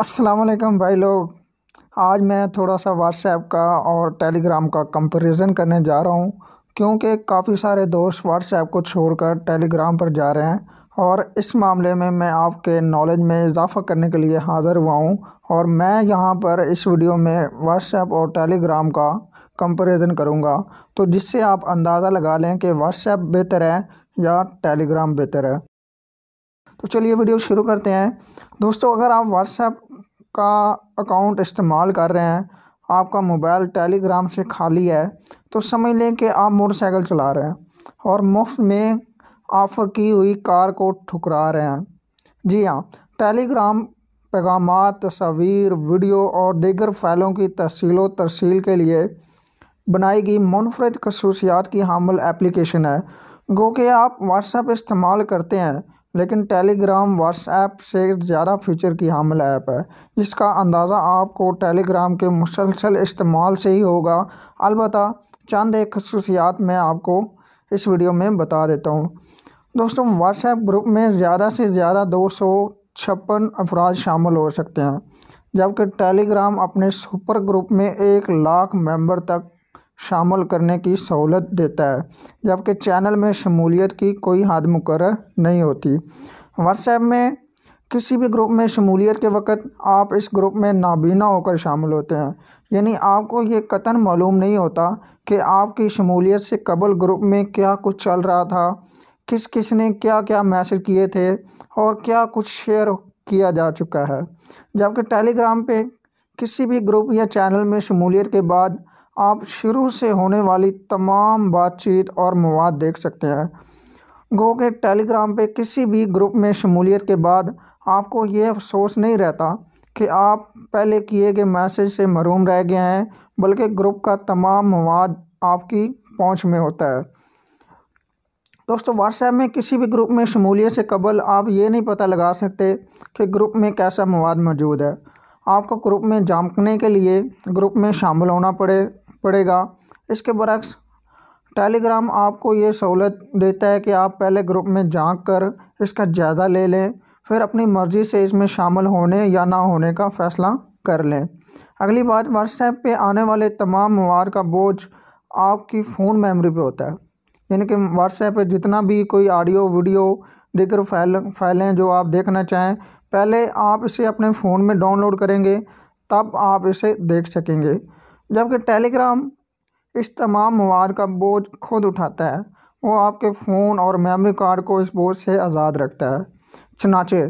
असलकम भाई लोग आज मैं थोड़ा सा व्हाट्सएप का और टेलीग्राम का कंपैरिजन करने जा रहा हूँ क्योंकि काफ़ी सारे दोस्त व्हाट्सएप को छोड़कर टेलीग्राम पर जा रहे हैं और इस मामले में मैं आपके नॉलेज में इजाफ़ा करने के लिए हाज़िर हुआ हूँ और मैं यहाँ पर इस वीडियो में व्हाट्सएप और टेलीग्राम का कंपैरिजन करूँगा तो जिससे आप अंदाज़ा लगा लें कि व्हाट्सएप बेहतर है या टेलीग्राम बेहतर है तो चलिए वीडियो शुरू करते हैं दोस्तों अगर आप व्हाट्सएप का अकाउंट इस्तेमाल कर रहे हैं आपका मोबाइल टेलीग्राम से खाली है तो समझ लें कि आप मोटरसाइकिल चला रहे हैं और मुफ्त में ऑफ़र की हुई कार को ठुकरा रहे हैं जी हाँ टेलीग्राम पैगाम तस्वीर वीडियो और दीगर फाइलों की तहसील तरसील के लिए बनाई गई मुनफरद खसूसियात की हामल एप्लीकेशन है गो के आप व्हाट्सएप इस्तेमाल करते हैं लेकिन टेलीग्राम व्हाट्सएप से ज़्यादा फीचर की हामिल ऐप है जिसका अंदाज़ा आपको टेलीग्राम के मुसलसल इस्तेमाल से ही होगा अलबत् चंद एक खसूसियात मैं आपको इस वीडियो में बता देता हूँ दोस्तों व्हाट्सएप ग्रुप में ज़्यादा से ज़्यादा दो सौ छप्पन अफराज शामिल हो सकते हैं जबकि टेलीग्राम अपने सुपर ग्रुप में एक लाख मेंबर तक शामिल करने की सहूलत देता है जबकि चैनल में शमूलियत की कोई हद मुकर नहीं होती व्हाट्सएप में किसी भी ग्रुप में शमूलियत के वक्त आप इस ग्रुप में नाबीना होकर शामिल होते हैं यानी आपको ये कतन मालूम नहीं होता कि आपकी शमूलियत से कबल ग्रुप में क्या कुछ चल रहा था किस किस ने क्या क्या मैसेज किए थे और क्या कुछ शेयर किया जा चुका है जबकि टेलीग्राम पे किसी भी ग्रुप या चैनल में शमूलियत के बाद आप शुरू से होने वाली तमाम बातचीत और मवाद देख सकते हैं गो के टेलीग्राम पे किसी भी ग्रुप में शमूलियत के बाद आपको ये अफसोस नहीं रहता कि आप पहले किए गए मैसेज से मरूम रह गए हैं बल्कि ग्रुप का तमाम मवाद आपकी पहुंच में होता है दोस्तों व्हाट्सएप में किसी भी ग्रुप में शमूलियत से कबल आप ये नहीं पता लगा सकते कि ग्रुप में कैसा मवाद मौजूद है आपको ग्रुप में झांकने के लिए ग्रुप में शामिल होना पड़े पड़ेगा इसके बरक्स टेलीग्राम आपको ये सहूलत देता है कि आप पहले ग्रुप में जाँग कर इसका जायज़ा ले लें फिर अपनी मर्ज़ी से इसमें शामिल होने या ना होने का फ़ैसला कर लें अगली बात व्हाट्सएप पे आने वाले तमाम मवाद का बोझ आपकी फ़ोन मेमोरी पे होता है यानी कि व्हाट्सएप पे जितना भी कोई ऑडियो वीडियो दिगर फाइल फाइलें जो आप देखना चाहें पहले आप इसे अपने फ़ोन में डाउनलोड करेंगे तब आप इसे देख सकेंगे जबकि टेलीग्राम इस तमाम मवाद का बोझ खुद उठाता है वो आपके फ़ोन और मेमोरी कार्ड को इस बोझ से आज़ाद रखता है चनाचे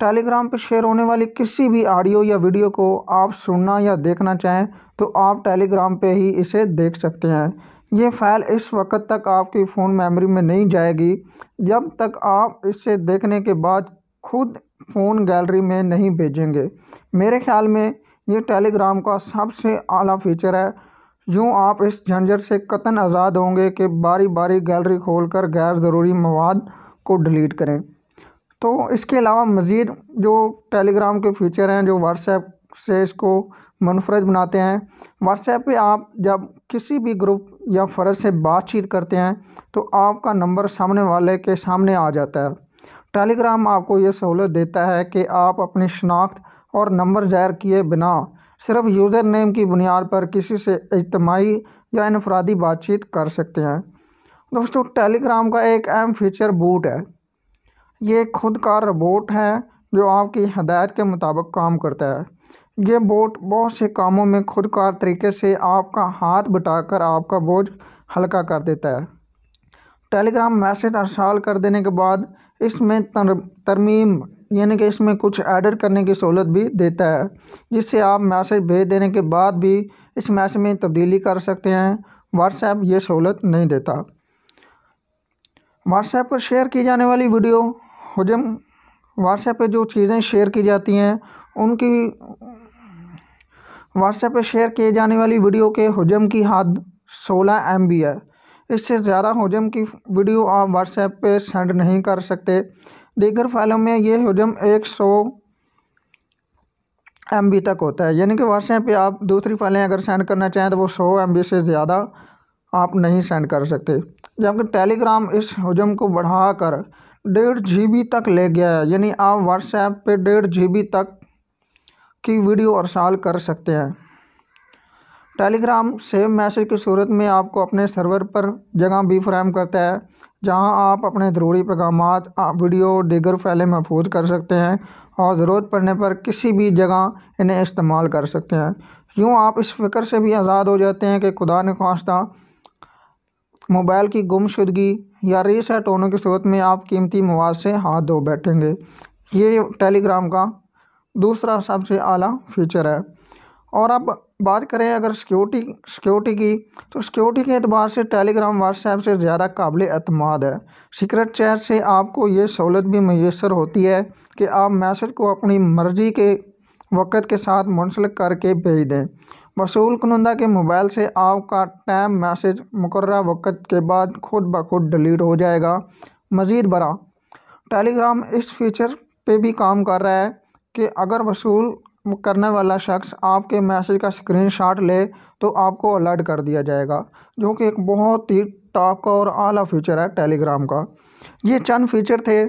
टेलीग्राम पर शेयर होने वाली किसी भी ऑडियो या वीडियो को आप सुनना या देखना चाहें तो आप टेलीग्राम पे ही इसे देख सकते हैं ये फ़ाइल इस वक्त तक आपकी फ़ोन मेमोरी में नहीं जाएगी जब तक आप इसे देखने के बाद खुद फ़ोन गैलरी में नहीं भेजेंगे मेरे ख्याल में ये टेलीग्राम का सबसे आला फीचर है यूँ आप इस झंझट से कतन आज़ाद होंगे कि बारी बारी गैलरी खोल कर गैर ज़रूरी मवाद को डिलीट करें तो इसके अलावा मज़ीद जो टेलीग्राम के फ़ीचर हैं जो व्हाट्सएप से इसको मुनफरद बनाते हैं व्हाट्सएप पे आप जब किसी भी ग्रुप या फर्ज से बातचीत करते हैं तो आपका नंबर सामने वाले के सामने आ जाता है टेलीग्राम आपको ये सहूलत देता है कि आप अपनी शनाख्त और नंबर जाहिर किए बिना सिर्फ यूज़र नेम की बुनियाद पर किसी से इजतमाही या इनफरादी बातचीत कर सकते हैं दोस्तों टेलीग्राम का एक अहम फीचर बूट है ये खुद का रोबोट है जो आपकी हदायत के मुताबिक काम करता है ये बोट बहुत से कामों में खुदकार तरीके से आपका हाथ बटाकर आपका बोझ हल्का कर देता है टेलीग्राम मैसेज अरसाल कर देने के बाद इसमें तर, तरमीम यानी कि इसमें कुछ ऐडर करने की सहूलत भी देता है जिससे आप मैसेज भेज देने के बाद भी इस मैसेज में तब्दीली कर सकते हैं व्हाट्सएप ये सहूलत नहीं देता व्हाट्सएप पर शेयर की जाने वाली वीडियो हजम व्हाट्सएप पर जो चीज़ें शेयर की जाती हैं उनकी व्हाट्सएप पर शेयर किए जाने वाली वीडियो के हजम की हद सोलह एम है इससे ज़्यादा हजम की वीडियो आप व्हाट्सएप पे सेंड नहीं कर सकते दीगर फाइलों में ये हजम एक सौ एम तक होता है यानी कि व्हाट्सएप पे आप दूसरी फाइलें अगर सेंड करना चाहें तो वो सौ एम से ज़्यादा आप नहीं सेंड कर सकते जबकि टेलीग्राम इस हजम को बढ़ाकर डेढ़ जी तक ले गया है यानी आप व्हाट्सएप पे डेढ़ जी तक की वीडियो और साल कर सकते हैं टेलीग्राम सेव मैसेज की सूरत में आपको अपने सर्वर पर जगह भी फ्राहम करता है जहां आप अपने ज़रूरी पैगाम वीडियो डिगर फैले महफूज कर सकते हैं और ज़रूरत पड़ने पर किसी भी जगह इन्हें इस्तेमाल कर सकते हैं यूँ आप इस फ़िक्र से भी आज़ाद हो जाते हैं कि खुदा ने खास्ता मोबाइल की गुमशुदगी या रीसेट होने की सूरत में आप कीमती मवाद से हाथ धो बैठेंगे ये टेलीग्राम का दूसरा सबसे आला फीचर है और अब बात करें अगर सिक्योरिटी सिक्योरिटी की तो सिक्योरिटी के अतबार से टेलीग्राम व्हाट्सएप से ज़्यादा काबिल अतमाद है सीक्रेट चैट से आपको ये सहूलत भी मैसर होती है कि आप मैसेज को अपनी मर्ज़ी के वक़्त के साथ मुंसलिक करके भेज दें वसूल कुनंदा के मोबाइल से आपका टैम मैसेज मुकर वक़्त के बाद खुद ब खुद डिलीट हो जाएगा मज़ीद बरा टेलीग्राम इस फीचर पे भी काम कर रहा है कि अगर वसूल करने वाला शख्स आपके मैसेज का स्क्रीनशॉट ले तो आपको अलर्ट कर दिया जाएगा जो कि एक बहुत ही टॉप का और आला फीचर है टेलीग्राम का ये चंद फीचर थे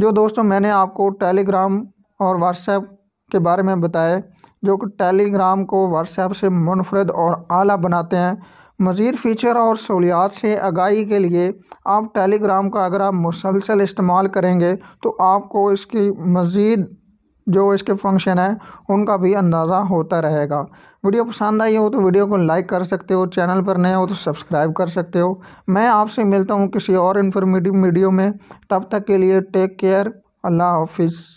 जो दोस्तों मैंने आपको टेलीग्राम और व्हाट्सएप के बारे में बताए जो कि टेलीग्राम को व्हाट्सएप से मुनफरद और आला बनाते हैं मज़ीद फ़ीचर और सहूलियात से आगाही के लिए आप टेलीग्राम का अगर आप मुसलसल इस्तेमाल करेंगे तो आपको इसकी मज़ीद जो इसके फंक्शन हैं उनका भी अंदाज़ा होता रहेगा वीडियो पसंद आई हो तो वीडियो को लाइक कर सकते हो चैनल पर नए हो तो सब्सक्राइब कर सकते हो मैं आपसे मिलता हूँ किसी और इन्फॉर्मेटिव वीडियो में तब तक के लिए टेक केयर अल्लाह हाफिज़